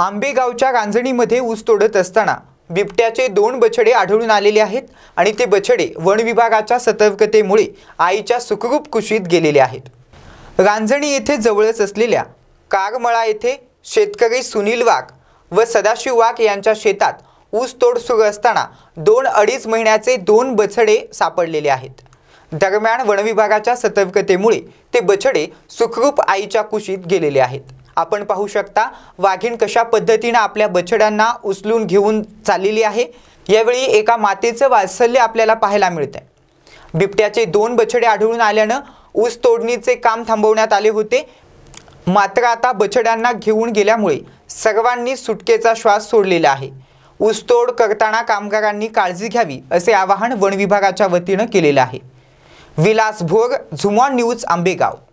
आंबेगावच्या गांजणीमध्ये ऊस तोडत असताना बिबट्याचे दोन बछडे आढळून आलेले आहेत आणि ते बछडे वन विभागाच्या सतर्कतेमुळे आईच्या सुखरूप कुशीत गेलेले आहेत रांजणी येथे जवळच असलेल्या कारमळा येथे शेतकरी सुनील वाघ व सदाशिव वाघ यांच्या शेतात ऊस तोड सुरू असताना दोन अडीच महिन्याचे दोन बछडे सापडलेले आहेत दरम्यान वनविभागाच्या सतर्कतेमुळे ते बछडे सुखरूप आईच्या कुशीत गेलेले आहेत आपण पाहू शकता वाघीण कशा पद्धतीनं आपल्या बछड्यांना उचलून घेऊन चाललेली आहे यावेळी एका मातेचं वात्सल्य आपल्याला पाहायला मिळतं बिबट्याचे दोन बछडे आढळून आल्यानं ऊस तोडणीचे काम थांबवण्यात आले होते मात्र आता बछड्यांना घेऊन गेल्यामुळे सर्वांनी सुटकेचा श्वास सोडलेला आहे ऊसतोड करताना कामगारांनी काळजी घ्यावी असे आवाहन वन विभागाच्या वतीनं केलेलं आहे विलास भोर झुमॉन न्यूज आंबेगाव